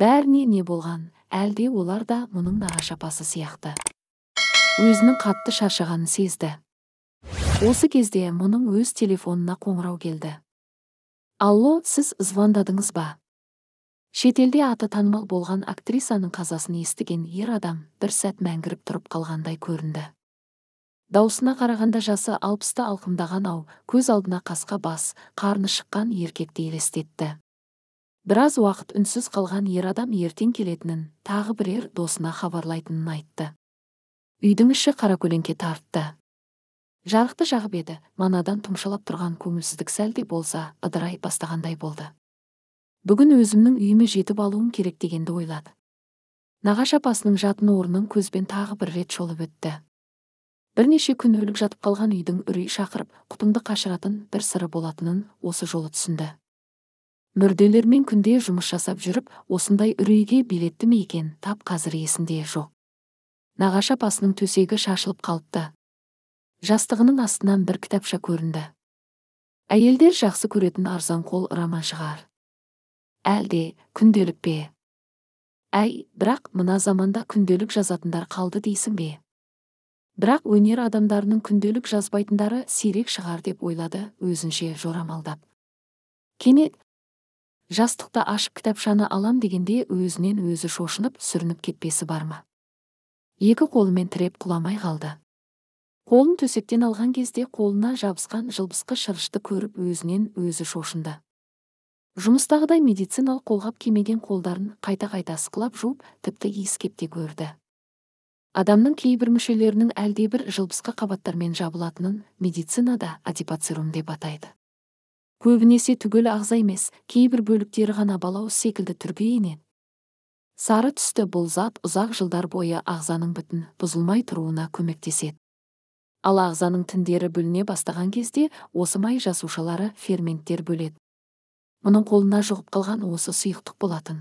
бәріне не болған әлде олар да мұның да ашапасы сияқты өзінің қатты шаршағанын сезді осы кезде мұның өз телефонына қоңырау келді алло сіз звондадыңыз ба шетелде аты танымал болған актрисаның қазасын естіген ер адам бір сәт мәңгіріп тұрып қалғандай көрінді даусына қарағанда жасы алпысты алқымдаған ау көз алдына қасқа бас қарны шыққан еркекті елестетті біраз уақыт үнсіз қалған ер адам ертең келетінін тағы бірер досына хабарлайтынын айтты үйдің іші қаракөлеңке тартты жарықты жағып еді манадан тұмшалап тұрған көңілсіздік сәлде болса ыдырай бастағандай болды бүгін өзімнің үйіме жетіп алуым керек дегенді ойлады нағашы апасының жатын орнын көзбен тағы бір рет шолып өтті бірнеше күн өліп жатып қалған үйдің үрей шақырып құтымды қашыратын бір сыры болатынын осы жолы түсінді мүрделермен күнде жұмыс жасап жүріп осындай үрейге билетті ме екен тап қазір есінде жоқ нағашы апасының төсегі шашылып қалыпты жастығының астынан бір кітапша көрінді әйелдер жақсы көретін арзан қол роман шығар әлде күнделік пе әй бірақ мына заманда күнделік жазатындар қалды дейсің бе бірақ өнер адамдарының күнделік жазбайтындары сирек шығар деп ойлады өзінше жорамалдап кенет Жастықта ашып кітапшаны алам дегенде өзінен өзі шошынып сүрініп кетпесі бар ма екі қолымен тіреп құламай қалды қолын төсектен алған кезде қолына жабысқан жылбысқы шырышты көріп өзінен өзі шошынды жұмыстағыдай медициналық қолғап кимеген қолдарын қайта қайта сықылап жуып тіпті иіскеп те көрді адамның кейбір мүшелерінің әлдебір жылбысқы қабаттармен жабылатынын медицинада адипоцирум деп атайды көбінесе түгіл ағза емес кейбір бөліктері ғана балау секілді түрге енеді сары түсті бұл зат ұзақ жылдар бойы ағзаның бүтін бұзылмай тұруына көмектеседі ал ағзаның тіндері бүліне бастаған кезде осы май жасушалары ферменттер бөледі мұның қолына жұғып қалған осы сұйықтық болатын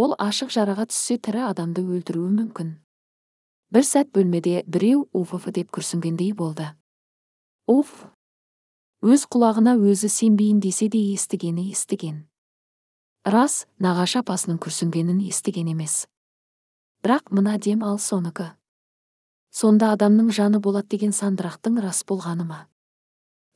ол ашық жараға түссе тірі адамды өлтіруі мүмкін бір сәт бөлмеде біреу уфф деп күрсінгендей болды уф өз құлағына өзі сенбейін десе де естігені естіген рас нағашы апасының күрсінгенін естіген емес бірақ мына дем ал соныкі сонда адамның жаны болады деген сандырақтың рас болғаны ма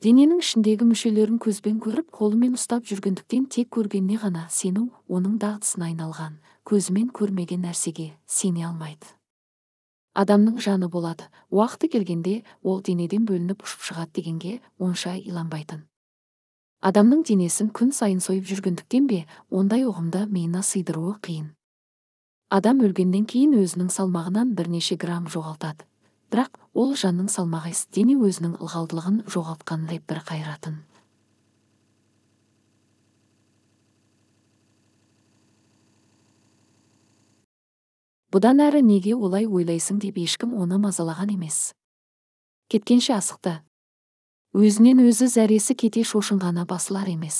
дененің ішіндегі мүшелерін көзбен көріп қолымен ұстап жүргендіктен тек көргеніне ғана сену оның дағдысына айналған көзімен көрмеген нәрсеге сене алмайды адамның жаны болады уақыты келгенде ол денеден бөлініп ұшып шығады дегенге онша иланбайтын адамның денесін күн сайын сойып жүргендіктен бе ондай ұғымды миына сыйдыруы қиын адам өлгеннен кейін өзінің салмағынан бірнеше грамм жоғалтады бірақ ол жанның салмағы дене өзінің ылғалдылығын деп бір қайратын бұдан әрі неге олай ойлайсың деп ешкім оны мазалаған емес кеткенше асықты өзінен өзі зәресі кете шошынғаны басылар емес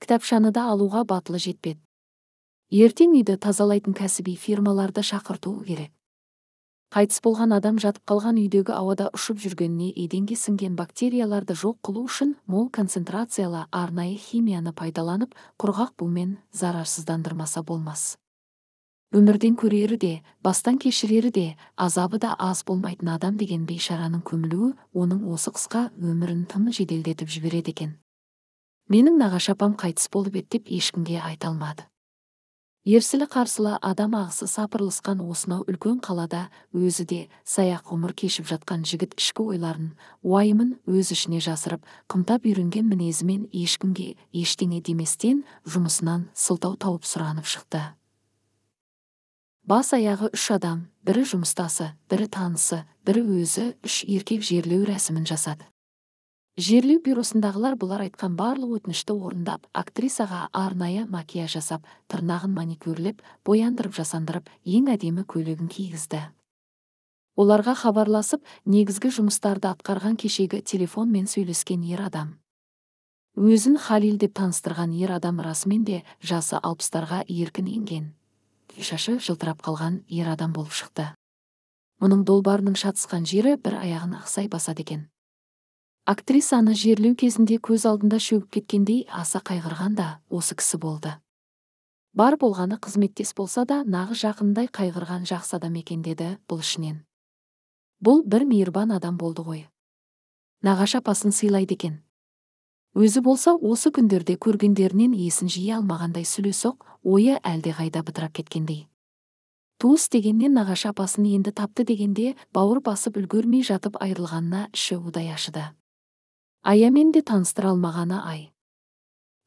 кітапшаны да алуға батылы жетпеді ертең үйді тазалайтын кәсіби фирмаларды шақырту керек қайтыс болған адам жатып қалған үйдегі ауада ұшып жүргеніне еденге сіңген бактерияларды жоқ қылу үшін мол концентрациялы арнайы химияны пайдаланып құрғақ бумен зарарсыздандырмаса болмас өмірден көрері де бастан кешірері де азабы да аз болмайтын адам деген бейшараның көмілуі оның осы қысқа өмірін тым жеделдетіп жібереді екен менің нағашы апам қайтыс болып еді деп ешкімге айта алмады ерсілі қарсылы адам ағысы сапырылысқан осынау үлкен қалада өзі де саяқ ғұмыр кешіп жатқан жігіт ішкі ойларын уайымын өз ішіне жасырып қымтап үйренген мінезімен ешкімге ештеңе деместен жұмысынан сылтау тауып сұранып шықты бас аяғы үш адам бірі жұмыстасы бірі танысы бірі өзі үш еркек жерлеу рәсімін жасады жерлеу бюросындағылар бұлар айтқан барлық өтінішті орындап актрисаға арнайы макияж жасап тырнағын маникюрлеп бояндырып жасандырып ең әдемі көйлегін кигізді оларға хабарласып негізгі жұмыстарды атқарған кешегі телефонмен сөйлескен ер адам өзін халил деп таныстырған ер адам расымен де жасы алпыстарға еркін енген шашы жылтырап қалған ер адам болып шықты мұның долбарының шатысқан жері бір аяғын ақсай басады екен актрисаны жерлеу кезінде көз алдында шөгіп кеткендей аса қайғырған да осы кісі болды бар болғаны қызметтес болса да нағыз жақындай қайғырған жақсы адам екен деді бұл ішінен бұл бір мейірбан адам болды ғой нағашы апасын сыйлайды екен өзі болса осы күндерде көргендерінен есін жия алмағандай сүлесоқ ойы қайда бытырап кеткендей туыс дегеннен нағашы апасын енді тапты дегенде бауыр басып үлгермей жатып айырылғанына іші удай ашыды аямен де таныстыра алмағаны ай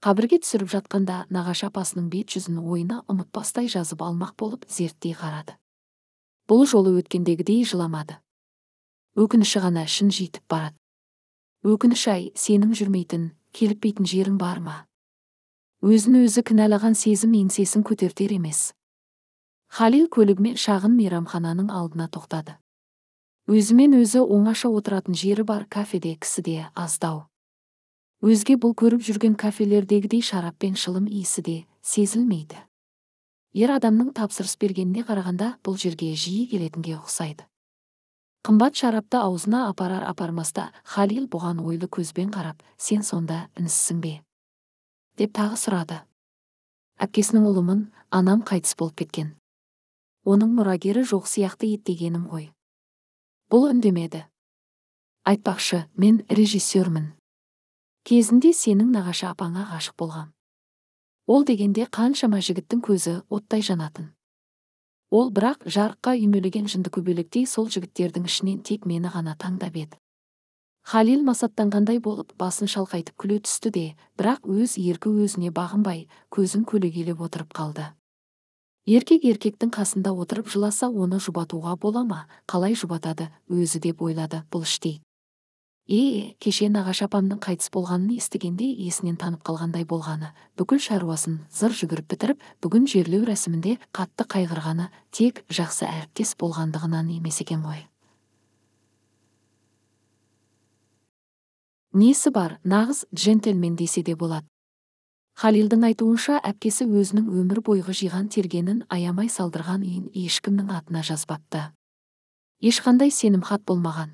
қабірге түсіріп жатқанда нағашы апасының бет жүзін ойына ұмытпастай жазып алмақ болып зерттей қарады бұл жолы өткендегідей жыламады өкініші ғана ішін жетіп барады өкініш ай сенің жүрмейтін келіппейтін жерің бар ма өзін өзі кінәлаған сезім еңсесін көтертер емес халил көлігімен шағын мейрамхананың алдына тоқтады өзімен өзі оңаша отыратын жері бар кафеде кісі де аздау өзге бұл көріп жүрген кафелердегідей шарап пен шылым иісі де сезілмейді ер адамның тапсырыс бергеніне қарағанда бұл жерге жиі келетінге ұқсайды қымбат шарапты аузына апарар апармаста халил бұған ойлы көзбен қарап сен сонда інісісің бе деп тағы сұрады әпкесінің ұлымын анам қайтыс болып кеткен оның мұрагері жоқ сияқты еттегенім ғой бұл үндемеді айтпақшы мен режиссермін кезінде сенің нағашы апаңа ғашық болғам ол дегенде қаншама жігіттің көзі оттай жанатын ол бірақ жарыққа үймелеген жынды көбелектей сол жігіттердің ішінен тек мені ғана таңдап еді халил масаттанғандай болып басын шалқайтып күле түсті де бірақ өз еркі өзіне бағынбай көзін көлегейлеп отырып қалды еркек еркектің қасында отырып жыласа оны жұбатуға бола ма қалай жұбатады өзі деп ойлады бұл іштей е кеше нағашы апамның қайтыс болғанын естігенде есінен танып қалғандай болғаны бүкіл шаруасын зыр жүгіріп бітіріп бүгін жерлеу рәсімінде қатты қайғырғаны тек жақсы әріптес болғандығынан емес екен ғой несі бар нағыз джентльмен десе де болады халилдің айтуынша әпкесі өзінің өмір бойғы жиған тергенін аямай салдырған үйін ешкімнің атына жазбапты ешқандай сенімхат болмаған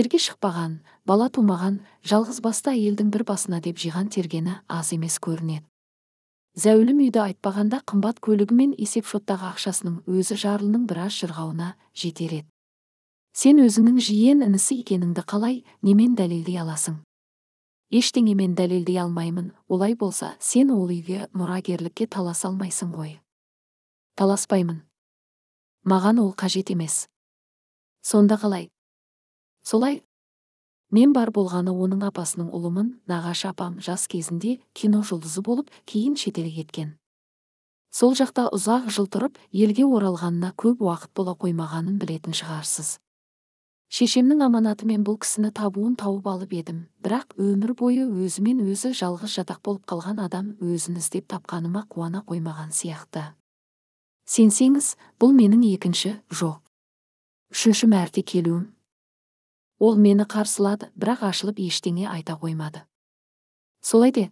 ерге шықпаған бала тумаған жалғыз басты әйелдің бір басына деп жиған тергені аз емес көрінеді зәулім үйді айтпағанда қымбат көлігі мен есепшоттағы ақшасының өзі жарлының біраз жырғауына жетер еді сен өзіңнің жиен інісі екеніңді қалай немен дәлелдей аласың ештеңемен дәлелдей алмаймын олай болса сен ол үйге мұрагерлікке таласа алмайсың ғой таласпаймын маған ол қажет емес сонда қалай солай мен бар болғаны оның апасының ұлымын нағашы апам жас кезінде кино жұлдызы болып кейін шетелге кеткен сол жақта ұзақ жыл тұрып елге оралғанына көп уақыт бола қоймағанын білетін шығарсыз шешемнің аманатымен бұл кісіні табуын тауып алып едім бірақ өмір бойы өзімен өзі жалғыз жатақ болып қалған адам өзін іздеп тапқаныма қуана қоймаған сияқты сенсеңіз бұл менің екінші жоқ үшінші мәрте келуім ол мені қарсылады бірақ ашылып ештеңе айта қоймады солай де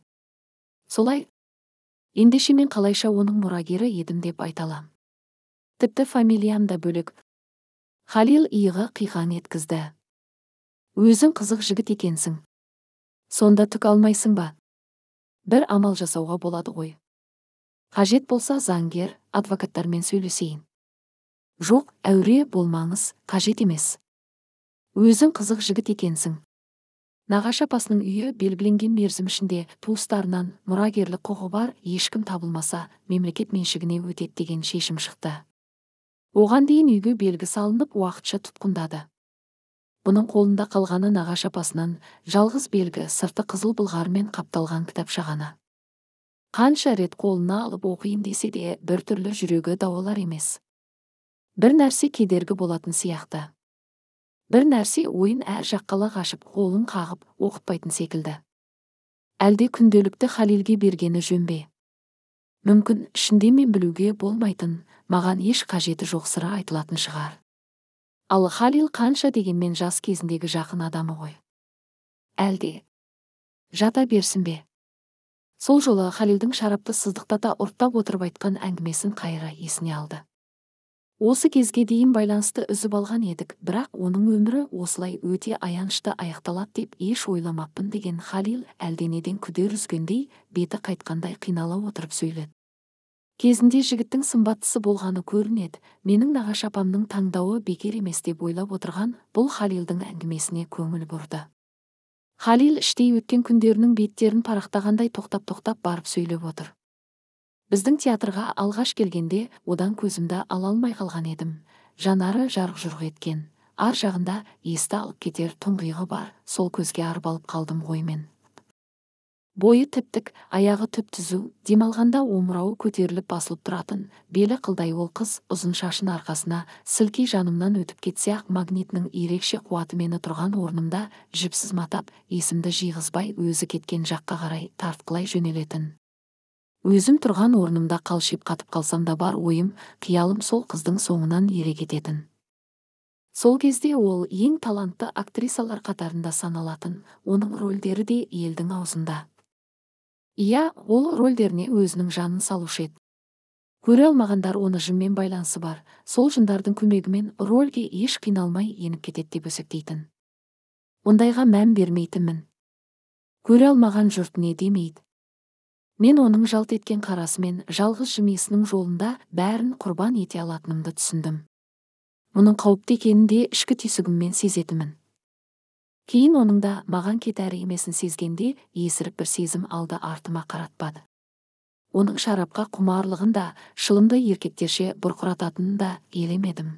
солай ендеше мен қалайша оның мұрагері едім деп айта аламын тіпті фамилиям да бөлек халил иығы қиған еткізді өзің қызық жігіт екенсің сонда түк алмайсың ба бір амал жасауға болады ғой қажет болса заңгер адвокаттармен сөйлесейін жоқ әуре болмаңыз қажет емес өзің қызық жігіт екенсің нағашы апасының үйі белгіленген мерзім ішінде туыстарынан мұрагерлік құқы бар ешкім табылмаса мемлекет меншігіне өтеді деген шешім шықты оған дейін үйге белгі салынып уақытша тұтқындады бұның қолында қалғаны нағашы апасынан жалғыз белгі сырты қызыл былғармен қапталған кітапша ғана қанша рет қолына алып оқиын десе де біртүрлі жүрегі дауалар емес бір нәрсе кедергі болатын сияқты бір нәрсе ойын әр жаққа қашып қолын қағып оқытпайтын секілді әлде күнделікті халилге бергені жөн бе мүмкін ішінде мен білуге болмайтын маған еш қажеті жоқ сыры айтылатын шығар ал халил қанша дегенмен жас кезіндегі жақын адамы ғой әлде жата берсін бе сол жолы халилдің шарапты сыздықтата ұрттап отырып айтқан әңгімесін қайра есіне алды осы кезге дейін байланысты үзіп алған едік бірақ оның өмірі осылай өте аянышты аяқталады деп еш ойламаппын деген халил әлденеден күдер үзгендей беті қайтқандай қинала отырып сөйледі кезінде жігіттің сымбаттысы болғаны көрінеді менің нағашы апамның таңдауы бекер емес деп ойлап отырған бұл халилдің әңгімесіне көңіл бұрды халил іштей өткен күндерінің беттерін парақтағандай тоқтап тоқтап барып сөйлеп отыр біздің театрға алғаш келгенде одан көзімді ала алмай қалған едім жанары жарқ жұрқ еткен ар жағында есті алып кетер тұңғиығы бар сол көзге арбалып қалдым ғой мен бойы тіптік аяғы түп түзу демалғанда омырауы көтеріліп басылып тұратын белі қылдай ол қыз ұзын шашын арқасына сілкей жанымнан өтіп кетсе ақ магнитінің ерекше қуаты мені тұрған орнымда жіпсіз матап есімді жиғызбай өзі кеткен жаққа қарай тартқылай жөнелетін өзім тұрған орнымда қалшиып қатып қалсам да бар ойым қиялым сол қыздың соңынан ере кететін сол кезде ол ең талантты актрисалар қатарында саналатын оның рөлдері де елдің аузында иә ол рөлдеріне өзінің жанын салушы еді көре алмағандар оны жынмен байланысы бар сол жындардың көмегімен рольге еш қиналмай еніп кетеді деп өсектейтін ондайға мән бермейтінмін көре алмаған жұрт не демейді мен оның жалт еткен қарасымен жалғыз жымиысының жолында бәрін құрбан ете алатынымды түсіндім мұның қауіпті екенін де ішкі түйсігіммен сезетінмін кейін оның да маған кетәрі емесін сезгенде есіріп бір сезім алды артыма қаратпады оның шарапқа құмарлығын да шылымды еркектерше бұрқырататынын да елемедім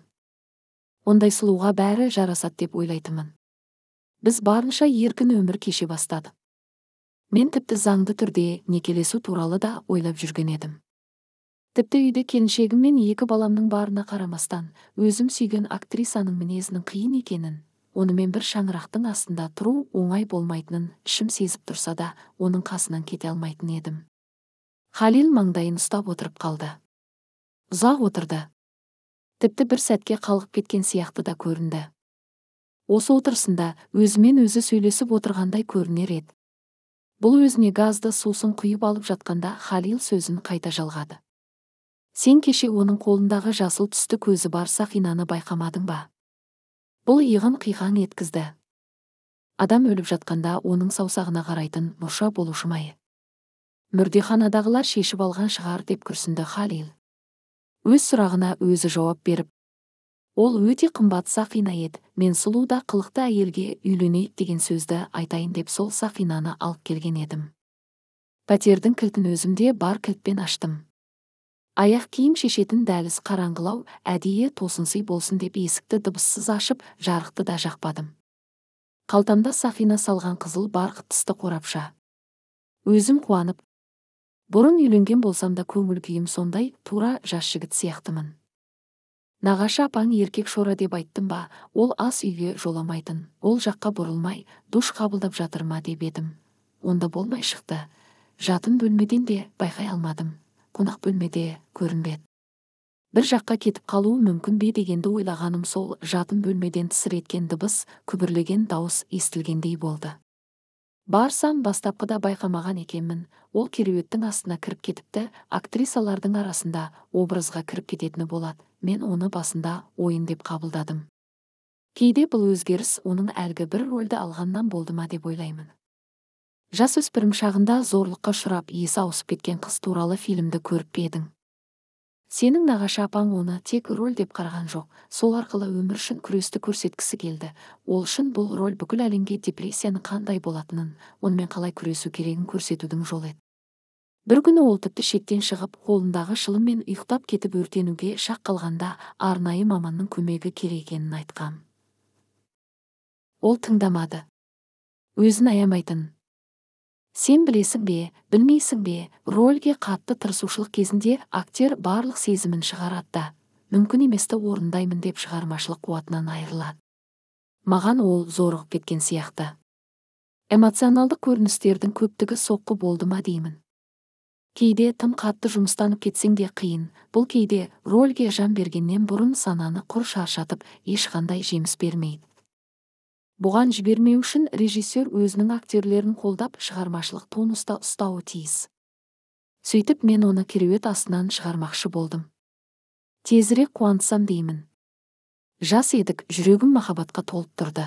ондай сұлуға бәрі жарасады деп ойлайтынмын біз барынша еркін өмір кеше бастадық мен тіпті заңды түрде некелесу туралы да ойлап жүрген едім тіпті үйде келіншегім мен екі баламның барына қарамастан өзім сүйген актрисаның мінезінің қиын екенін онымен бір шаңырақтың астында тұру оңай болмайтынын ішім сезіп тұрса да оның қасынан кете алмайтын едім халил маңдайын ұстап отырып қалды ұзақ отырды тіпті бір сәтке қалғып кеткен сияқты да көрінді осы отырысында өзімен өзі сөйлесіп отырғандай көрінер еді бұл өзіне газды сусын құйып алып жатқанда халил сөзін қайта жалғады сен кеше оның қолындағы жасыл түсті көзі бар сақинаны байқамадың ба бұл иығын қиқаң еткізді адам өліп жатқанда оның саусағына қарайтын мұрша болушы ма мүрдеханадағылар шешіп алған шығар деп күрсінді халил өз сұрағына өзі жауап беріп ол өте қымбат сақина еді мен сұлу да қылықты әйелге үйленейік деген сөзді айтайын деп сол сақинаны алып келген едім пәтердің кілтін өзімде бар кілтпен аштым аяқ киім шешетін дәліз қараңғылау әдейі тосынсый болсын деп есікті дыбыссыз ашып жарықты да жақпадым қалтамда сақина салған қызыл барқыт тысты қорапша өзім қуанып бұрын үйленген болсам да көңіл күйім сондай тура жас жігіт сияқтымын нағашы апаң еркек шора деп айттым ба ол ас үйге жоламайтын ол жаққа бұрылмай душ қабылдап жатыр ма деп едім онда болмай шықты жатын бөлмеден де байқай алмадым қонақ бөлмеде көрінбеді бір жаққа кетіп қалуы мүмкін бе дегенді ойлағаным сол жатын бөлмеден тысыр еткен дыбыс күбірлеген дауыс естілгендей болды барсам бастапқыда байқамаған екенмін ол кереуеттің астына кіріп кетіпті актрисалардың арасында образға кіріп кететіні болады мен оны басында ойын деп қабылдадым кейде бұл өзгеріс оның әлгі бір рөлді алғаннан болды ма деп ойлаймын жасөспірім шағында зорлыққа ұшырап есі ауысып кеткен қыз туралы фильмді көріп пе едің сенің нағашы апаң оны тек роль деп қараған жоқ сол арқылы өмір үшін күресті көрсеткісі келді ол үшін бұл роль бүкіл әлемге депрессияның қандай болатынын онымен қалай күресу керегін көрсетудің жолы еді бір күні ол тіпті шектен шығып қолындағы шылыммен ұйықтап кетіп өртенуге шақ қалғанда арнайы маманның көмегі керек екенін айтқан ол тыңдамады өзін аямайтын сен білесің бе білмейсің бе рольге қатты тырысушылық кезінде актер барлық сезімін шығарады да мүмкін еместі орындаймын деп шығармашылық қуатынан айырылады маған ол зорығып кеткен сияқты Эмоционалдық көріністердің көптігі соққы болды ма деймін кейде тым қатты жұмыстанып кетсең де қиын бұл кейде рольге жан бергеннен бұрын сананы құр шаршатып ешқандай жеміс бермейді бұған жібермеу үшін режиссер өзінің актерлерін қолдап шығармашылық тонуста ұстауы тиіс сөйтіп мен оны кереует астынан шығармақшы болдым тезірек қуантсам деймін жас едік жүрегім махаббатқа толып тұрды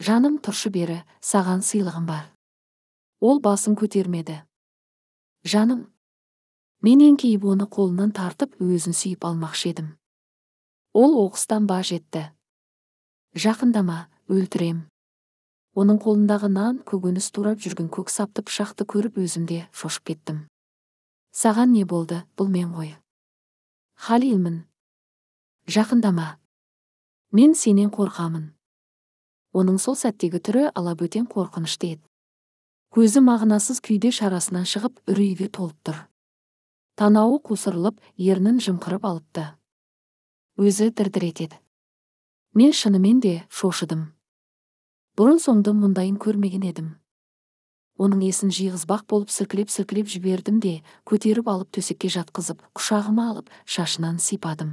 жаным тұршы бері саған сыйлығым бар ол басын көтермеді жаным мен еңкейіп оны қолынан тартып өзін сүйіп алмақшы едім ол оқыстан баж етті. жақындама өлтірем оның қолындағы нан көкөніс турап жүрген көк сапты пышақты көріп өзімде шошып кеттім саған не болды бұл мен ғой халилмін жақындама мен сенен қорқамын оның сол сәттегі түрі алабөтен қорқынышты еді көзі мағынасыз күйде шарасынан шығып үрейге толып тұр танауы қусырылып ернін жымқырып алыпты өзі дірдір етеді мен шынымен де шошыдым бұрын соңды мұндайын көрмеген едім оның есін жиғызбақ болып сілкілеп сілкілеп жібердім де көтеріп алып төсекке жатқызып құшағыма алып шашынан сипадым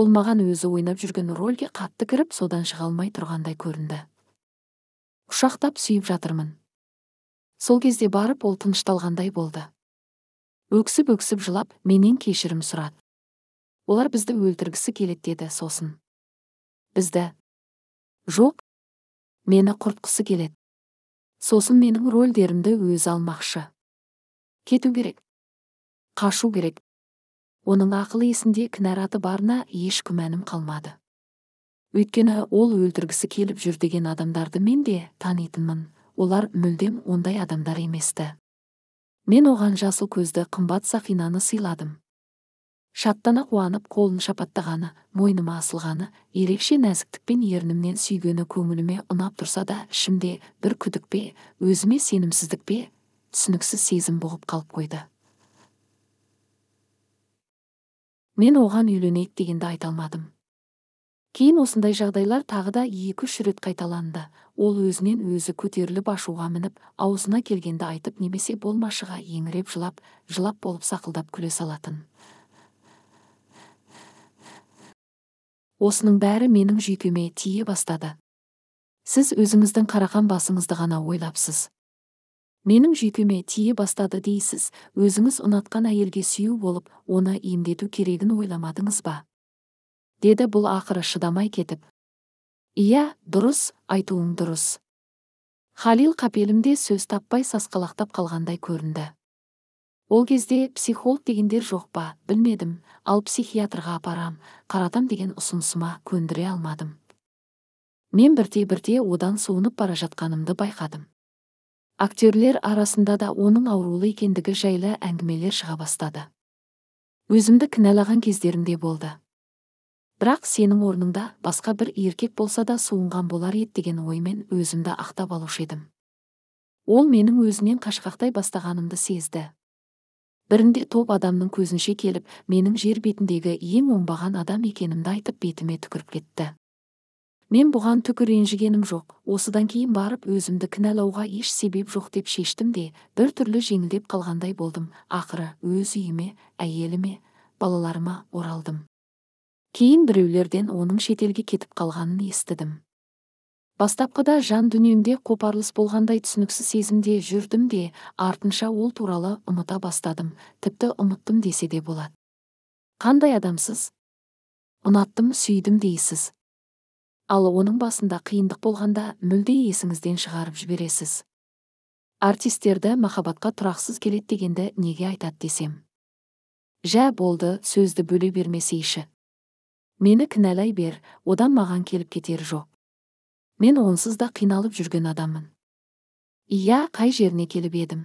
ол маған өзі ойнап жүрген рольге қатты кіріп содан шығалмай алмай тұрғандай көрінді құшақтап сүйіп жатырмын сол кезде барып ол тынышталғандай болды өксіп өксіп жылап менен кешірім сұрады олар бізді өлтіргісі келеді деді сосын бізді жоқ мені құртқысы келеді сосын менің рөлдерімді өз алмақшы кету керек қашу керек оның ақыл есінде кінәраты барына еш күмәнім қалмады өйткені ол өлтіргісі келіп жүр деген адамдарды мен де танитынмын олар мүлдем ондай адамдар еместі. мен оған жасыл көзді қымбат сақинаны сыйладым шаттана қуанып қолын шапаттағаны мойныма асылғаны ерекше нәзіктікпен ернімнен сүйгені көңіліме ұнап тұрса да ішімде бір күдік пе өзіме сенімсіздік пе түсініксіз сезім бұғып қалып қойды мен оған үйленейік дегенді айта алмадым кейін осындай жағдайлар тағы да екі үш рет қайталанды ол өзінен өзі көтеріліп ашуға мініп аузына келгенді айтып немесе болмашыға еңіреп жылап жылап болып сақылдап күле салатын осының бәрі менің жүйкеме тие бастады сіз өзіңіздің қарақан басыңызды ғана ойлапсыз менің жүйкеме тие бастады дейсіз өзіңіз ұнатқан әйелге сүйеу болып оны емдету керегін ойламадыңыз ба деді бұл ақыры шыдамай кетіп иә дұрыс айтуың дұрыс халил қапелімде сөз таппай сасқалақтап қалғандай көрінді ол кезде психолог дегендер жоқ па білмедім ал психиатрға апарам қаратам деген ұсынысыма көндіре алмадым мен бірте бірте одан суынып бара жатқанымды байқадым актерлер арасында да оның аурулы екендігі жайлы әңгімелер шыға бастады өзімді кінәлаған де болды бірақ сенің орныңда басқа бір еркек болса да суынған болар еді деген оймен өзімді ақтап алушы едім ол менің өзінен қашқақтай бастағанымды сезді бірінде топ адамның көзінше келіп менің жер бетіндегі ең оңбаған адам екенімді айтып бетіме түкіріп кетті мен бұған түк ренжігенім жоқ осыдан кейін барып өзімді кінәлауға еш себеп жоқ деп шештім де бір түрлі жеңілдеп қалғандай болдым ақыры өз үйіме әйеліме балаларыма оралдым кейін біреулерден оның шетелге кетіп қалғанын естідім бастапқыда жан дүниемде қопарылыс болғандай түсініксіз сезімде жүрдім де артынша ол туралы ұмыта бастадым тіпті ұмыттым десе де болады қандай адамсыз ұнаттым сүйдім дейсіз ал оның басында қиындық болғанда мүлде есіңізден шығарып жібересіз артистерді махаббатқа тұрақсыз келет дегенді неге айтады десем жә болды сөзді бөле бермесейші мені кінәлай бер одан маған келіп кетер жоқ мен онсыз да қиналып жүрген адаммын иә қай жеріне келіп едім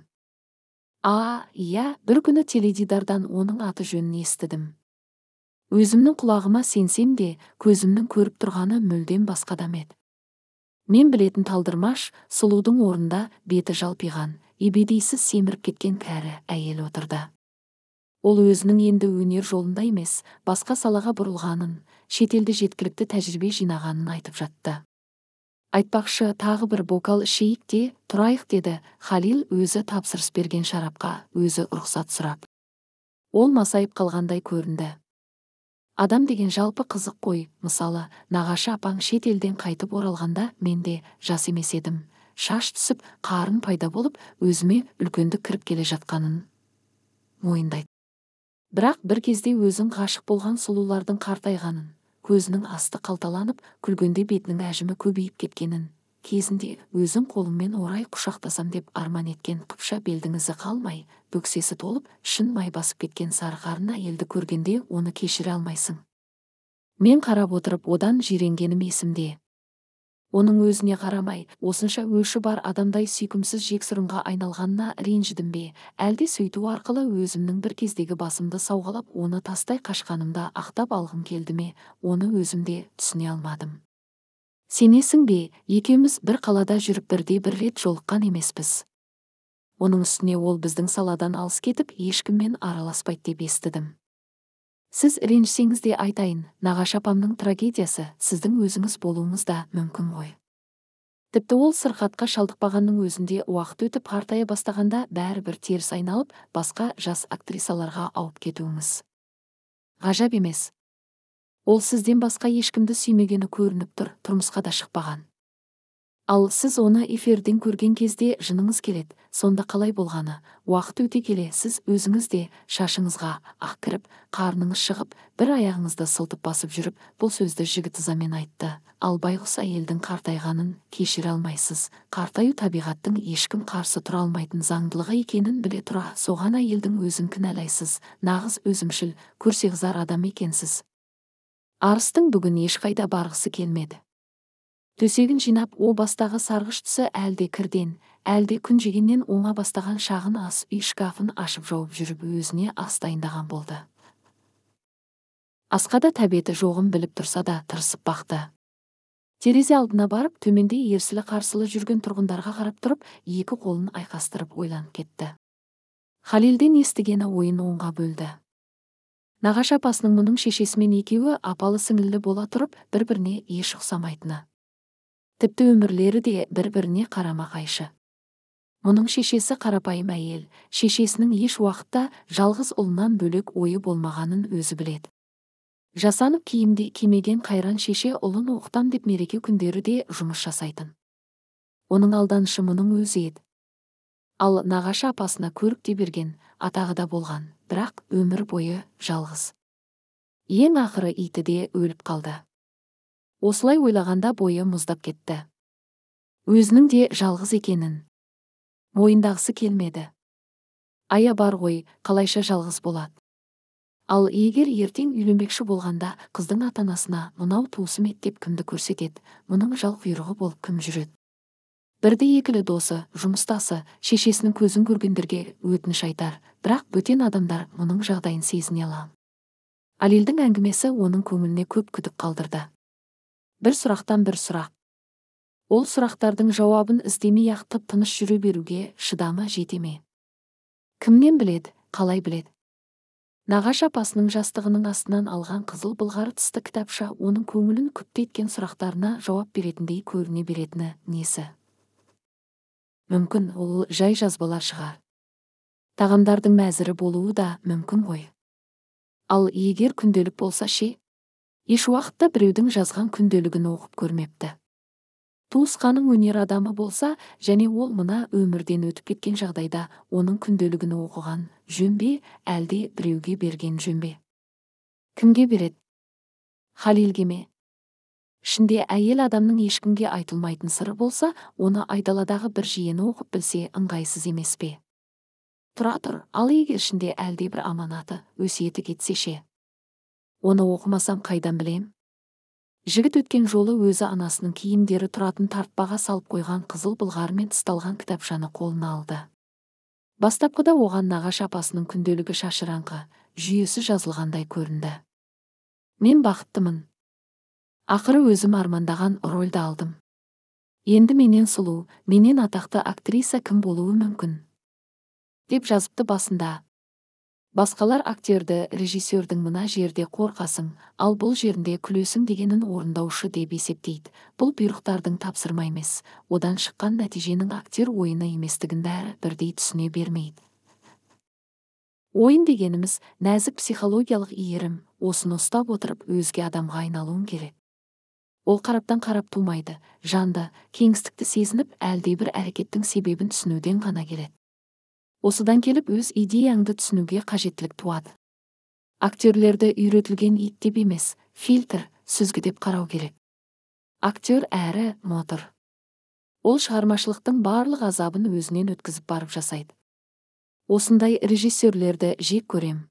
а иә бір күні теледидардан оның аты жөнін естідім өзімнің құлағыма сенсем де көзімнің көріп тұрғаны мүлдем басқа адам еді мен білетін талдырмаш сұлудың орнында беті жалпиған ебедейсіз семіріп кеткен кәрі әйел отырды ол өзінің енді өнер жолында емес басқа салаға бұрылғанын шетелде жеткілікті тәжірибе жинағанын айтып жатты айтпақшы тағы бір бокал ішейік те тұрайық деді халил өзі тапсырыс берген шарапқа өзі рұқсат сұрап ол масайып қалғандай көрінді адам деген жалпы қызық қой мысалы нағашы апаң шет елден қайтып оралғанда мен де жас емес едім шаш түсіп қарын пайда болып өзіме үлкенді кіріп келе жатқанын мойындайды бірақ бір кезде өзің ғашық болған сұлулардың қартайғанын көзінің асты қалталанып күлгенде бетінің әжімі көбейіп кеткенін кезінде өзім қолыммен орай құшақтасам деп арман еткен қыпша белдің қалмай бөксесі толып шын май басып кеткен сары қарын әйелді көргенде оны кешіре алмайсың мен қарап отырып одан жиренгенім есімде оның өзіне қарамай осынша өші бар адамдай сүйкімсіз жексұрынға айналғанына ренжідім бе әлде сөйту арқылы өзімнің бір кездегі басымды сауғалап оны тастай қашқанымда ақтап алғым келді ме оны өзімде түсіне алмадым сенесің бе екеуміз бір қалада жүріп бірде бір рет жолыққан емеспіз оның үстіне ол біздің саладан алыс кетіп ешкіммен араласпайды деп естідім сіз ренжісеңіз де айтайын нағашы апамның трагедиясы сіздің өзіңіз болуыңыз да мүмкін ғой тіпті ол сырқатқа шалдықпағанның өзінде уақыт өтіп қартая бастағанда бәрібір теріс айналып басқа жас актрисаларға ауып кетуіңіз ғажап емес ол сізден басқа ешкімді сүймегені көрініп тұр тұрмысқа да шықпаған ал сіз оны эфирден көрген кезде жыныңыз келеді сонда қалай болғаны уақыт өте келе сіз өзіңіз де шашыңызға ақ кіріп қарныңыз шығып бір аяғыңызды сылтып басып жүріп бұл сөзді жігіт ызамен айтты ал байғұс әйелдің қартайғанын кешіре алмайсыз қартаю табиғаттың ешкім қарсы тұра алмайтын заңдылығы екенін біле тұра соған әйелдің өзін кінәлайсыз нағыз өзімшіл көрсеғызар адам екенсіз арыстың бүгін ешқайда барғысы келмеді төсегін жинап о бастағы сарғыш түсі әлде кірден әлде күн жегеннен оңа бастаған шағын ас үй шкафын ашып жауып жүріп өзіне ас дайындаған болды асқа да тәбеті жоғын біліп тұрса да тырысып бақты терезе алдына барып төменде ерсілі қарсылы жүрген тұрғындарға қарап тұрып екі қолын айқастырып ойланып кетті Халилден естігені ойын оңға бөлді нағашы апасының мұның шешесімен екеуі апалы сіңілі бола тұрып бір біріне еш ұқсамайтыны тіпті өмірлері де бір біріне қарама қайшы мұның шешесі қарапайым әйел шешесінің еш уақытта жалғыз ұлынан бөлек ойы болмағанын өзі біледі жасанып киімде кимеген қайран шеше ұлын оқытам деп мереке күндері де жұмыс жасайтын оның алданышы мұның өзі еді ал нағашы апасына көріп те берген атағы да болған бірақ өмір бойы жалғыз ең ақыры иті де өліп қалды осылай ойлағанда бойы мұздап кетті өзінің де жалғыз екенін мойындағысы келмеді ая бар ғой қалайша жалғыз болады ал егер ертең үйленбекші болғанда қыздың ата анасына мынау туысым деп кімді көрсетеді мұның құйрығы болып кім жүреді Бірде екілі досы жұмыстасы шешесінің көзін көргендерге өтініш айтар бірақ бөтен адамдар мұның жағдайын сезіне ала алилдің әңгімесі оның көңіліне көп күдік қалдырды бір сұрақтан бір сұрақ ол сұрақтардың жауабын іздемей ақ тып тыныш жүре беруге шыдамы жете ме кімнен біледі қалай біледі нағашы апасының жастығының астынан алған қызыл былғары тысты кітапша оның көңілін еткен сұрақтарына жауап беретіндей көріне беретіні несі мүмкін ол жай жазбалар шығар тағамдардың мәзірі болуы да мүмкін ғой ал егер күнделік болса ше еш уақытта біреудің жазған күнделігін оқып көрмепті туысқаның өнер адамы болса және ол мына өмірден өтіп кеткен жағдайда оның күнделігін оқыған жөн бе әлде біреуге берген жөн бе кімге береді халилге ме ішінде әйел адамның ешкімге айтылмайтын сыры болса оны айдаладағы бір жиені оқып білсе ыңғайсыз емес пе тұра тұр ал егер ішінде бір аманаты өсиеті кетсе ше оны оқымасам қайдан білем жігіт өткен жолы өзі анасының киімдері тұратын тартпаға салып қойған қызыл былғарымен тысталған кітапшаны қолына алды бастапқыда оған нағаш апасының күнделігі шашыраңқы жүйесі жазылғандай көрінді мен бақыттымын ақыры өзім армандаған рольді алдым енді менен сұлу менен атақты актриса кім болуы мүмкін деп жазыпты басында басқалар актерді режиссердің мына жерде қорқасың ал бұл жерінде күлесің дегенін орындаушы деп есептейді бұл бұйрықтардың тапсырма емес одан шыққан нәтиженің актер ойыны еместігін бәрі бірдей түсіне бермейді ойын дегеніміз нәзік психологиялық иірім осыны ұстап отырып өзге адамға айналуың керек ол қараптан қарап тумайды жанды кеңістікті сезініп әлдебір әрекеттің себебін түсінуден ғана келеді осыдан келіп өз идеяңды түсінуге қажеттілік туады актерлерді үйретілген ит деп емес фильтр сүзгі деп қарау керек актер әрі мотор ол шығармашылықтың барлық азабын өзінен өткізіп барып жасайды осындай режиссерлерді жек көрем.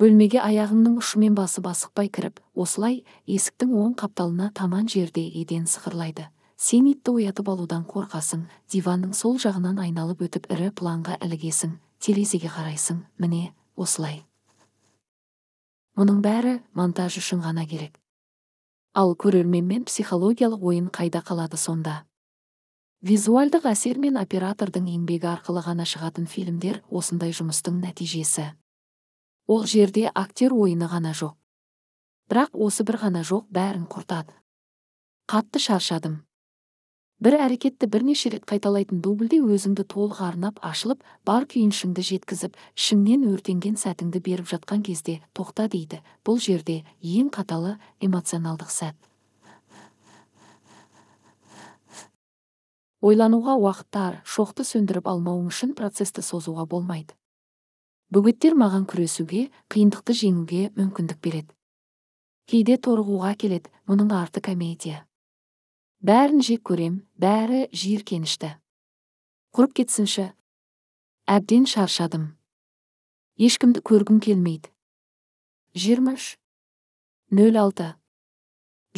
бөлмеге аяғыңның ұшымен басып асықпай кіріп осылай есіктің оң қапталына таман жерде еден сықырлайды сен итті оятып алудан қорқасың диванның сол жағынан айналып өтіп ірі планға ілігесің терезеге қарайсың міне осылай мұның бәрі монтаж үшін ғана керек ал көрерменмен психологиялық ойын қайда қалады сонда визуальдық әсер мен оператордың еңбегі арқылы ғана шығатын фильмдер осындай жұмыстың нәтижесі ол жерде актер ойыны ғана жоқ бірақ осы бір ғана жоқ бәрін құртады қатты шаршадым бір әрекетті бірнеше рет қайталайтын дубльде өзіңді толық арнап ашылып бар күйіншіңді жеткізіп ішіңнен өртенген сәтіңді беріп жатқан кезде тоқта дейді бұл жерде ең қаталы эмоционалдық сәт ойлануға уақыттар шоқты сөндіріп алмауың үшін процесті созуға болмайды бөгеттер маған күресуге қиындықты жеңуге мүмкіндік береді кейде торығуға келеді мұның арты комедия бәрін жек көрем бәрі жиіркенішті құрып кетсінші әбден шаршадым ешкімді көргім келмейді жиырма үш нөл алты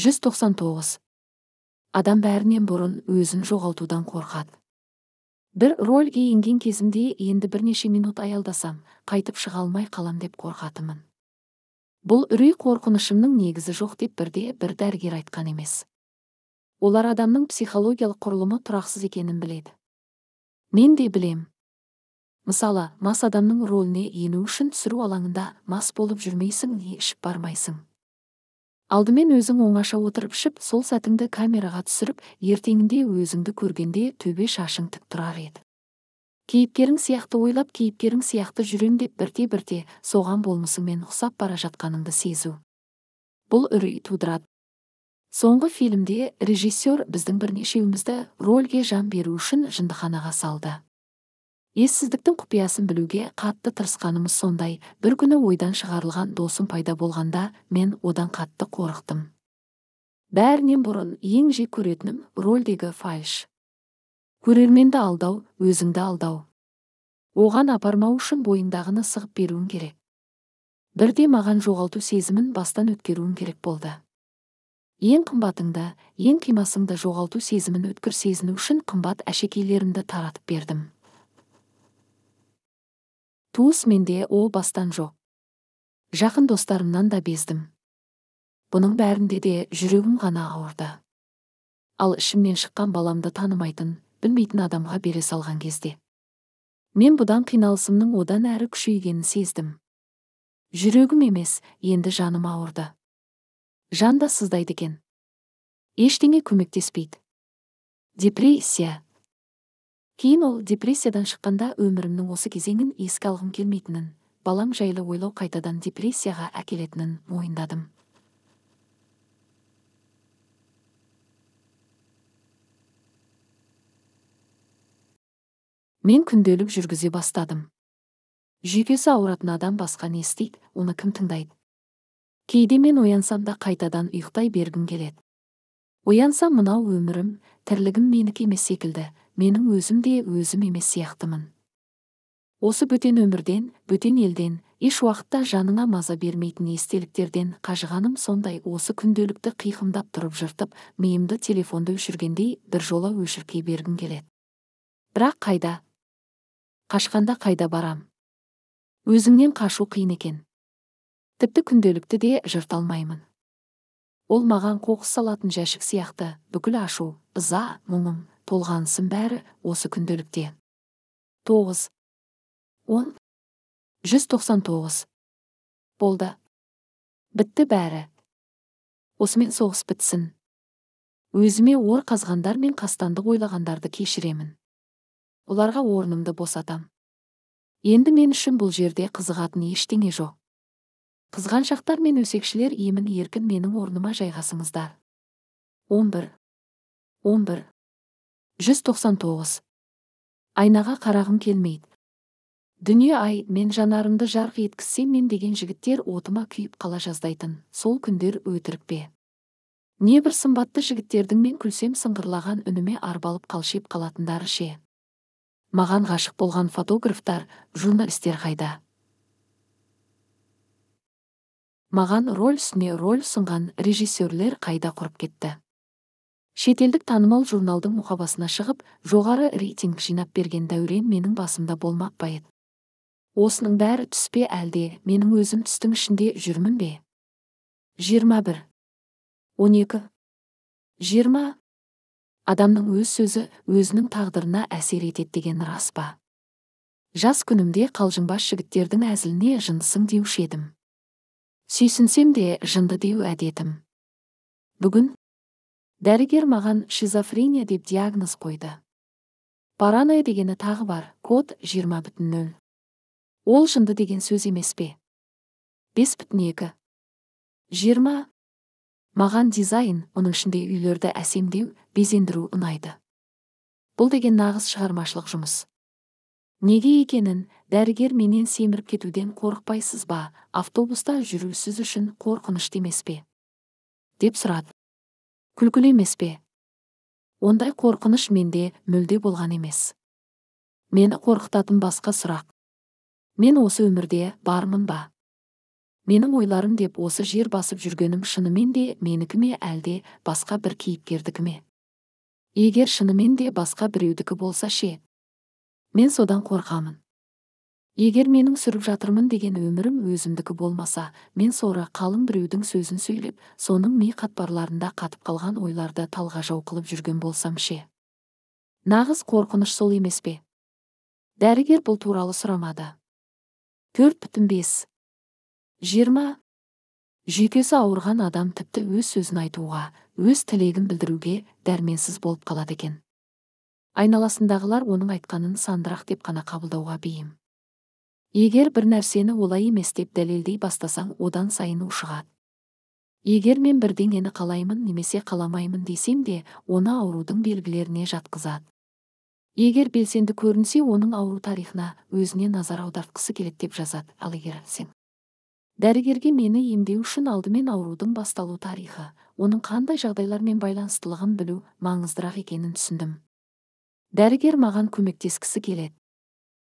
жүз тоқсан тоғыз адам бәрінен бұрын өзін жоғалтудан қорқады бір рольге енген кезімде енді бірнеше минут аялдасам қайтып шыға алмай қалам деп қорқатымын. бұл үрей қорқынышымның негізі жоқ деп бірде бір дәрігер айтқан емес олар адамның психологиялық құрылымы тұрақсыз екенін біледі мен де білем. мысалы мас адамның роліне ену үшін түсіру алаңында мас болып жүрмейсің не ішіп бармайсың алдымен өзің оңаша отырып ішіп сол сәтіңді камераға түсіріп ертеңінде өзіңді көргенде төбе шашың тік тұрар еді кейіпкерің сияқты ойлап кейіпкерің сияқты жүрем деп бірте бірте соған болмысыңмен ұқсап бара жатқаныңды сезу бұл үрей тудырады соңғы фильмде режиссер біздің бірнешеуімізді рольге жан беру үшін жындыханаға салды ессіздіктің құпиясын білуге қатты тырысқанымыз сондай бір күні ойдан шығарылған досым пайда болғанда мен одан қатты қорықтым бәрінен бұрын ең жек көретінім рольдегі фальш көрерменді алдау өзіңді алдау оған апармау үшін бойыңдағыны сығып беруің керек бірде маған жоғалту сезімін бастан өткеруім керек болды ең қымбатыңды ең қимасыңды жоғалту сезімін өткір сезіну үшін қымбат әшекейлерімді таратып бердім туыс менде О бастан жоқ жақын достарымнан да бездім бұның бәрінде де жүрегім ғана ауырды ал ішімнен шыққан баламды танымайтын білмейтін адамға бере салған кезде мен бұдан қиналысымның одан әрі күшейгенін сездім жүрегім емес енді жаным ауырды жан да сыздайды екен ештеңе көмектеспейді депрессия кейін ол депрессиядан шыққанда өмірімнің осы кезеңін еске алғым келмейтінін балам жайлы ойлау қайтадан депрессияға әкелетінін мойындадым мен күнделік жүргізе бастадым жүйкесі ауыратын адам басқа не істейді оны кім тыңдайды кейде мен оянсам да қайтадан ұйықтай бергім келеді оянсам мынау өмірім тірлігім менікі емес секілді менің өзім де өзім емес сияқтымын осы бөтен өмірден бөтен елден еш уақытта жаныңа маза бермейтін естеліктерден қажығаным сондай осы күнделікті қиқымдап тұрып жыртып миымды телефонды өшіргендей біржола өшірке бергім келеді бірақ қайда қашқанда қайда барам өзіңнен қашу қиын екен тіпті күнделікті де жырта алмаймын ол маған қоқыс салатын жәшік сияқты бүкіл ашу ыза мұңым толғанысым бәрі осы күнделікте тоғыз он жүз тоқсан тоғыз болды бітті бәрі осымен соғыс бітсін өзіме ор қазғандар мен қастандық ойлағандарды кешіремін оларға орнымды босатам енді мен үшін бұл жерде қызығатын ештеңе жоқ қызғаншақтар мен өсекшілер емін еркін менің орныма жайғасыңыздар 11 11 199 айнаға қарағым келмейді дүние ай мен жанарымды жарқ еткіссе мен деген жігіттер отыма күйіп қала жаздайтын сол күндер өтірік пе небір сымбатты жігіттердің мен күлсем сыңғырлаған үніме арбалып қалшиып қалатындары ше маған ғашық болған фотографтар журналистер қайда маған роль үстіне роль ұсынған режиссерлер қайда құрып кетті шетелдік танымал журналдың мұқабасына шығып жоғары рейтинг жинап берген дәурен менің басымда болмақ па еді осының бәрі түспе әлде менің өзім түстің ішінде жүрмін бе жиырма бір он екі жиырма адамның өз сөзі өзінің тағдырына әсер етеді деген рас па жас күнімде қалжыңбас жігіттердің әзіліне жынысың деуші едім сүйсінсем де жынды деу әдетім бүгін дәрігер маған шизофрения деп диагноз қойды параная дегені тағы бар код жиырма бүтін нөл ол жынды деген сөз емес пе бес бүтін екі жиырма маған дизайн оның ішінде үйлерді әсемдеу безендіру ұнайды бұл деген нағыз шығармашылық жұмыс неге екенін дәрігер менен семіріп кетуден қорықпайсыз ба автобуста жүру сіз үшін қорқынышты емес пе деп сұрады күлкілі емес пе ондай қорқыныш менде мүлде болған емес мені қорқытатын басқа сұрақ мен осы өмірде бармын ба менің ойларым деп осы жер басып жүргенім шынымен де менікі ме әлде басқа бір кейіпкердікі ме егер шынымен де басқа біреудікі болса ше мен содан қорқамын егер менің сүріп жатырмын деген өмірім өзімдікі болмаса мен соры қалың біреудің сөзін сөйлеп соның ми қатпарларында қатып қалған ойларды талғажау қылып жүрген болсам ше нағыз қорқыныш сол емес пе дәрігер бұл туралы сұрамады төрт бүтін бес жиырма жүйкесі ауырған адам тіпті өз сөзін айтуға өз тілегін білдіруге дәрменсіз болып қалады екен айналасындағылар оның айтқанын сандырақ деп қана қабылдауға бейім егер бір нәрсені олай емес деп дәлелдей бастасаң одан сайын ушығады егер мен бірдеңені қалаймын немесе қаламаймын десем де оны аурудың белгілеріне жатқызады егер белсенді көрінсе оның ауру тарихына өзіне назар аудартқысы келеді деп жазады ал егер сен дәрігерге мені емдеу үшін алдымен аурудың басталу тарихы оның қандай жағдайлармен байланыстылығын білу маңыздырақ екенін түсіндім дәрігер маған көмектескісі келеді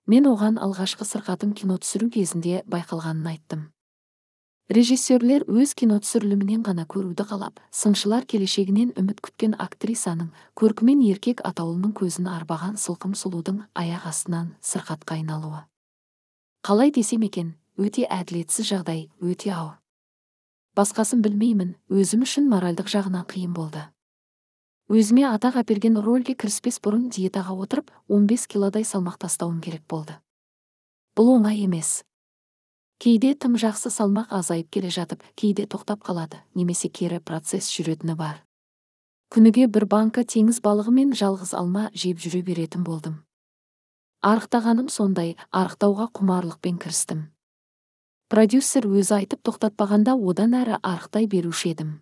мен оған алғашқы сырқатым кино түсіру кезінде байқалғанын айттым режиссерлер өз кино түсірілімінен ғана көруді қалап сыншылар келешегінен үміт күткен актрисаның көркімен еркек атаулының көзін арбаған сылқым сұлудың аяқ астынан сырқатқа айналуы қалай десем екен өте әділетсіз жағдай өте ауыр басқасын білмеймін өзім үшін моральдық жағынан қиын болды өзіме атақ әперген рольге кіріспес бұрын диетаға отырып 15 килодай салмақ тастауым керек болды бұл оңай емес кейде тым жақсы салмақ азайып келе жатып кейде тоқтап қалады немесе кері процесс жүретіні бар күніге бір банка теңіз балығы мен жалғыз алма жеп жүре беретін болдым арықтағаным сондай арықтауға құмарлықпен кірістім продюсер өзі айтып тоқтатпағанда одан әрі арықтай беруші едім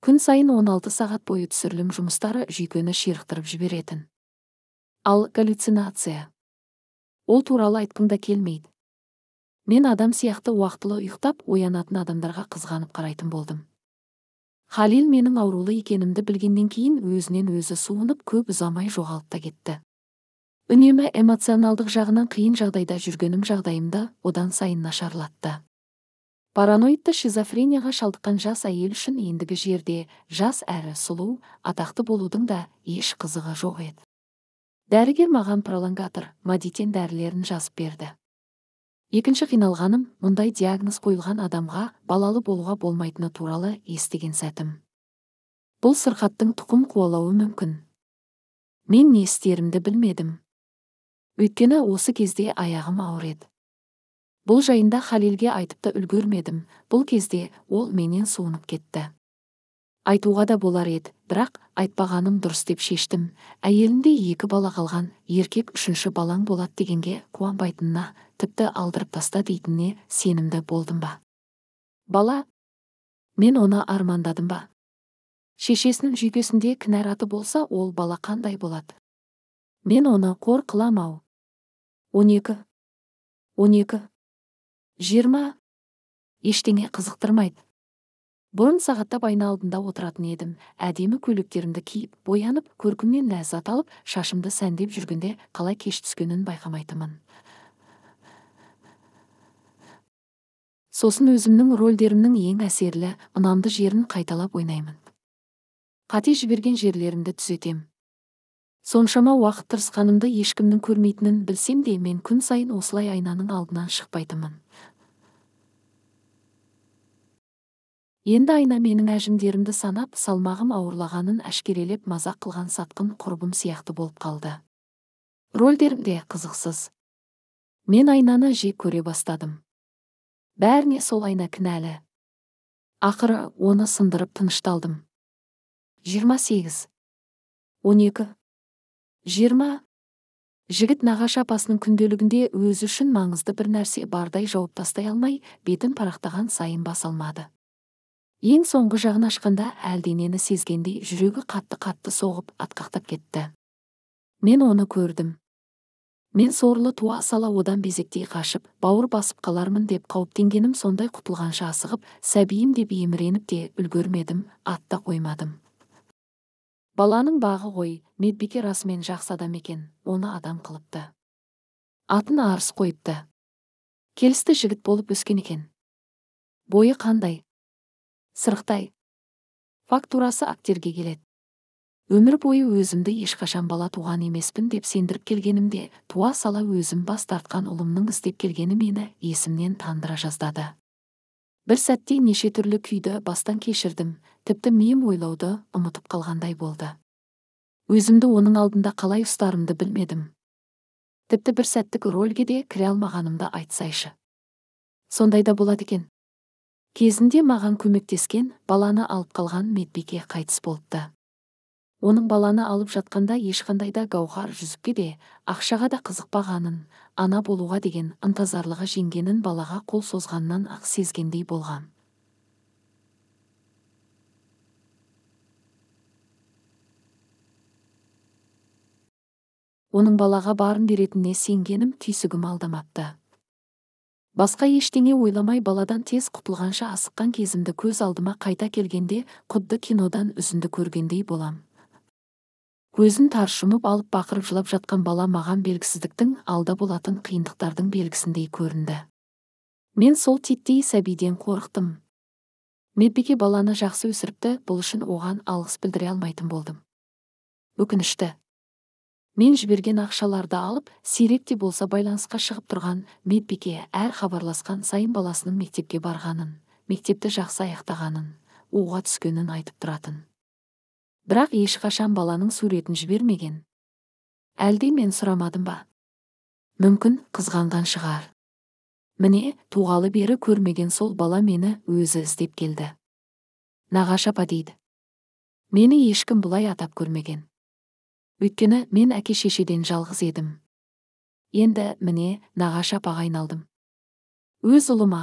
күн сайын 16 сағат бойы түсірілім жұмыстары жүйкені ширықтырып жіберетін ал галлюцинация ол туралы айтқым да келмейді мен адам сияқты уақытылы ұйықтап оянатын адамдарға қызғанып қарайтын болдым халил менің аурулы екенімді білгеннен кейін өзінен өзі суынып көп ұзамай жоғалып та кетті үнемі эмоционалдық жағынан қиын жағдайда жүргенім жағдайымды одан сайын нашарлатты Параноидты шизофренияға шалдыққан жас әйел үшін ендігі жерде жас әрі сұлу атақты болудың да еш қызығы жоқ еді дәрігер маған пролонгатор мадитен дәрілерін жазып берді екінші қиналғаным мұндай диагноз қойылған адамға балалы болуға болмайтыны туралы естіген сәтім бұл сырқаттың тұқым қуалауы мүмкін мен не істерімді білмедім өйткені осы кезде аяғым ауыр еді бұл жайында халилге айтып та үлгермедім бұл кезде ол менен суынып кетті айтуға да болар еді бірақ айтпағаным дұрыс деп шештім әйелінде екі бала қалған еркек үшінші балаң болады дегенге қуанбайтынына тіпті алдырып таста дейтініне сенімді болдым ба бала мен оны армандадым ба шешесінің жүйкесінде кінәраты болса ол бала қандай болады мен оны қор қыламау он екі он екі жиырма ештеңе қызықтырмайды бұрын сағаттап айна алдында отыратын едім әдемі көйлектерімді киіп боянып көркімнен ләззат алып шашымды сәндеп жүргенде қалай кеш түскенін байқамайтынмын сосын өзімнің ролдерімнің ең әсерлі ұнамды жерін қайталап ойнаймын қате жіберген жерлерімді түзетем. соншама уақыт тырысқанымды ешкімнің көрмейтінін білсем де мен күн сайын осылай айнаның алдынан шықпайтынмын енді айна менің әжімдерімді санап салмағым ауырлағанын әшкерелеп мазақ қылған сатқын құрбым сияқты болып қалды рольдерім де қызықсыз мен айнаны жек көре бастадым бәріне сол айна кінәлі ақыры оны сындырып тынышталдым 28. 12. 20. жігіт нағашы апасының күнделігінде өзі үшін маңызды бір нәрсе бардай жауып тастай алмай бетін парақтаған сайын бас алмады ең соңғы жағын ашқанда әлденені сезгендей жүрегі қатты қатты соғып атқақтап кетті мен оны көрдім мен сорлы туа сала одан безектей қашып бауыр басып қалармын деп қауіптенгенім сондай құтылғанша асығып сәбиім деп еміреніп те үлгермедім атта қоймадым баланың бағы ғой медбике расымен жақсы адам екен оны адам қылыпты атын арыс қойыпты келісті жігіт болып өскен екен бойы қандай сырықтай фактурасы актерге келеді өмір бойы өзімді ешқашан бала туған емеспін деп сендіріп келгенімде туа сала өзім бас тартқан ұлымның іздеп келгені мені есімнен тандыра жаздады бір сәтте неше түрлі күйді бастан кешірдім тіпті миым ойлауды ұмытып қалғандай болды өзімді оның алдында қалай ұстарымды білмедім тіпті бір сәттік рольге де кіре алмағанымды айтсайшы сондай да болады екен кезінде маған көмектескен баланы алып қалған медбике қайтыс болыпты оның баланы алып жатқанда ешқандай да гауһар жүзікке де ақшаға да қызықпағанын ана болуға деген ынтазарлығы жеңгенін балаға қол созғаннан ақ сезгендей болған оның балаға барын беретініне сенгенім түйсігім алдамапты басқа ештеңе ойламай баладан тез құтылғанша асыққан кезімді көз алдыма қайта келгенде құдды кинодан үзінді көргендей болам. көзін таршымып алып бақырып жылап жатқан бала маған белгісіздіктің алда болатын қиындықтардың белгісіндей көрінді мен сол титтей сәбиден қорықтым медбике баланы жақсы өсіріпті бұл үшін оған алғыс білдіре алмайтын болдым өкінішті мен жіберген ақшаларды алып сирек те болса байланысқа шығып тұрған медбике әр хабарласқан сайын баласының мектепке барғанын мектепті жақсы аяқтағанын оға түскенін айтып тұратын бірақ ешқашан баланың суретін жібермеген әлде мен сұрамадым ба мүмкін қызғанған шығар міне туғалы бері көрмеген сол бала мені өзі іздеп келді нағашы апа дейді мені ешкім бұлай атап көрмеген өйткені мен әке шешеден жалғыз едім енді міне нағашы апаға айналдым өз ұлыма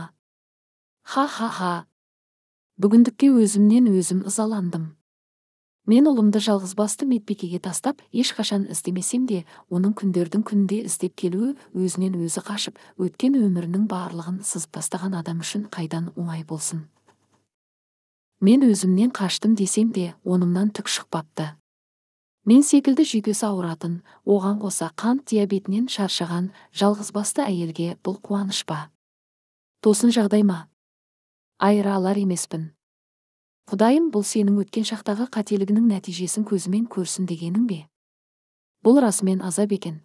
ха ха ха бүгіндікке өзімнен өзім ызаландым мен ұлымды жалғызбасты медбикеге тастап ешқашан іздемесем де оның күндердің күнінде іздеп келуі өзінен өзі қашып өткен өмірінің барлығын сызып тастаған адам үшін қайдан оңай болсын мен өзімнен қаштым десем де онымнан түк шықпапты мен секілді жүйкесі ауыратын оған қоса қант диабетінен шаршаған жалғызбасты әйелге бұл қуаныш па тосын жағдай ма айыра алар емеспін құдайым бұл сенің өткен шақтағы қателігінің нәтижесін көзімен көрсін дегенің бе бұл расымен азап екен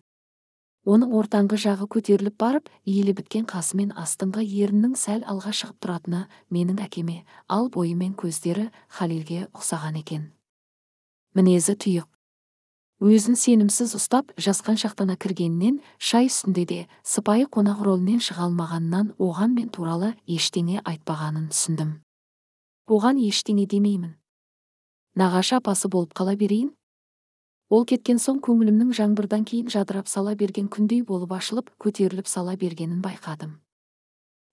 оның ортаңғы жағы көтеріліп барып елі біткен қасы мен астыңғы ерінің сәл алға шығып тұратыны менің әкеме ал бойы мен көздері халилге ұқсаған екен мінезі тұйық өзін сенімсіз ұстап жасқан шақтана кіргенінен шай үстінде де сыпайы қонақ ролінен шыға оған мен туралы ештеңе айтпағанын түсіндім оған ештеңе демеймін нағашы апасы болып қала берейін ол кеткен соң көңілімнің жаңбырдан кейін жадырап сала берген күндей болып ашылып көтеріліп сала бергенін байқадым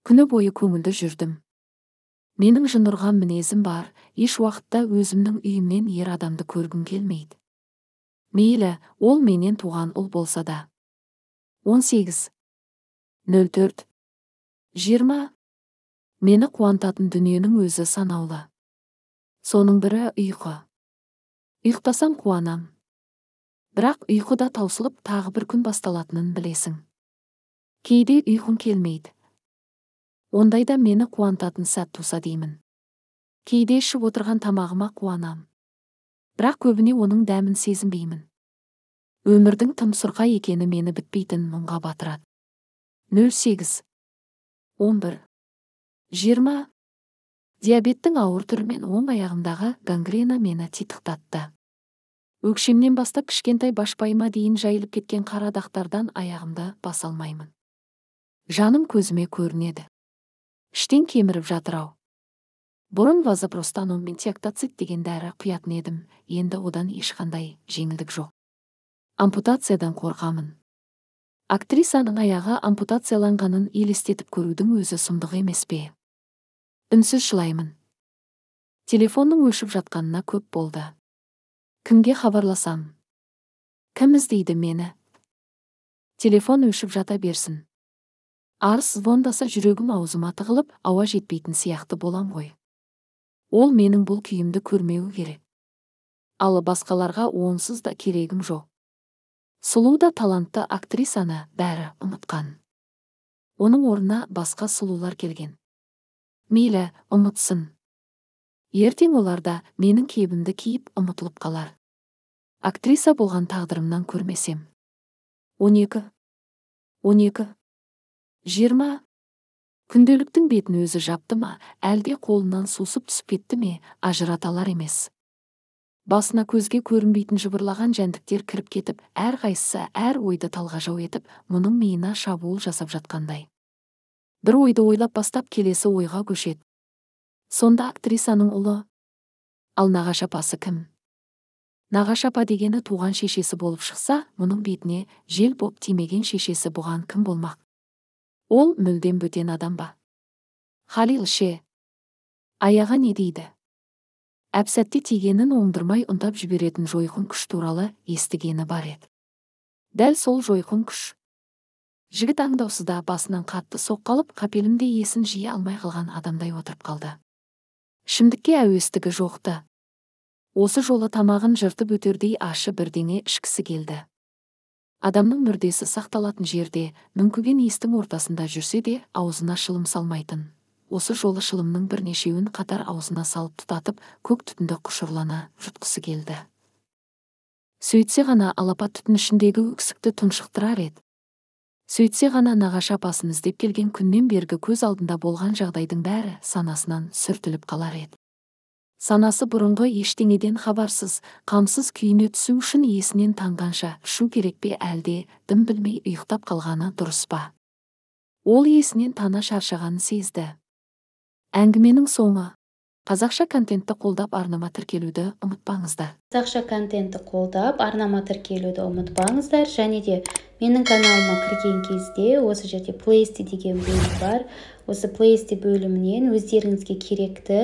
күні бойы көңілді жүрдім менің жынырған мінезім бар еш уақытта өзімнің үйімнен ер адамды көргім келмейді мейлі ол менен туған ұл болса да 18. 04. 20. мені қуантатын дүниенің өзі санаулы соның бірі ұйқы ұйықтасам қуанам бірақ ұйқы да таусылып тағы бір күн басталатынын білесің кейде ұйқым келмейді ондайда мені қуантатын сәт туса деймін кейде ішіп отырған тамағыма қуанам бірақ көбіне оның дәмін сезінбеймін өмірдің тым сұрқай екені мені бітпейтін мұңға батырады 08 11 20 диабеттің ауыр түрімен оң аяғымдағы гангрена мені титықтатты өкшемнен бастап кішкентай башпайыма дейін жайылып кеткен қара дақтардан аяғымды баса алмаймын жаным көзіме көрінеді іштен кеміріп жатырау. ау бұрын вазопростанум мен теоктоцит деген дәрі құятын едім енді одан ешқандай жеңілдік жоқ ампутациядан қорқамын актрисаның аяғы ампутацияланғанын елестетіп көрудің өзі сұмдық емес пе үнсіз жылаймын телефонның өшіп жатқанына көп болды кімге хабарласам кім іздейді мені телефон өшіп жата берсін арс звондаса жүрегім аузыма тығылып ауа жетпейтін сияқты болам ғой ол менің бұл күйімді көрмеуі керек ал басқаларға онсыз да керегім жоқ сұлу да талантты актрисаны бәрі ұмытқан оның орнына басқа сұлулар келген мейлі ұмытсын ертең оларда менің кебімді киіп ұмытылып қалар актриса болған тағдырымнан көрмесем он екі он күнделіктің бетін өзі жапты ма әлде қолынан сусып түсіп кетті ме ажырата емес басына көзге көрінбейтін жыбырлаған жәндіктер кіріп кетіп әрқайсысы әр ойды талғажау етіп мұның миына шабуыл жасап жатқандай бір ойды ойлап бастап келесі ойға көшеді сонда актрисаның ұлы ал нағашы апасы кім нағашы апа дегені туған шешесі болып шықса мұның бетіне жел боп тимеген шешесі бұған кім болмақ ол мүлдем бөтен адам ба халил ше аяғы не дейді әпсәтте тигенін оңдырмай ұнтап жіберетін жойқын күш туралы естігені бар еді дәл сол жойқын күш жігіт аңдаусызда басынан қатты соққалып қапелімде есін жия алмай қалған адамдай отырып қалды ішімдікке әуестігі жоқты осы жолы тамағын жыртып өтердей ашы бірдеңе ішкісі келді адамның мүрдесі сақталатын жерде мүңкіген естің ортасында жүрсе де аузына шылым салмайтын осы жолы шылымның бірнешеуін қатар аузына салып тұтатып көк түтінді құшырлана жұтқысы келді сөйтсе ғана алапат түтін ішіндегі өксікті тұншықтырар еді сөйтсе ғана нағашы апасын іздеп келген күннен бергі көз алдында болған жағдайдың бәрі санасынан сүртіліп қалар еді санасы бұрынғы ештеңеден хабарсыз қамсыз күйіне түсу үшін есінен таңғанша ішу керек пе әлде дым білмей ұйықтап қалғаны дұрыс па ол есінен тана шаршағанын сезді әңгіменің соңы қазақша контентті қолдап арнама тіркелуді ұмытпаңыздар қазақша контентті қолдап арнама тіркелуді ұмытпаңыздар және де менің каналыма кірген кезде осы жерде плейсти деген бөлім бар осы плейсти бөлімінен өздеріңізге керекті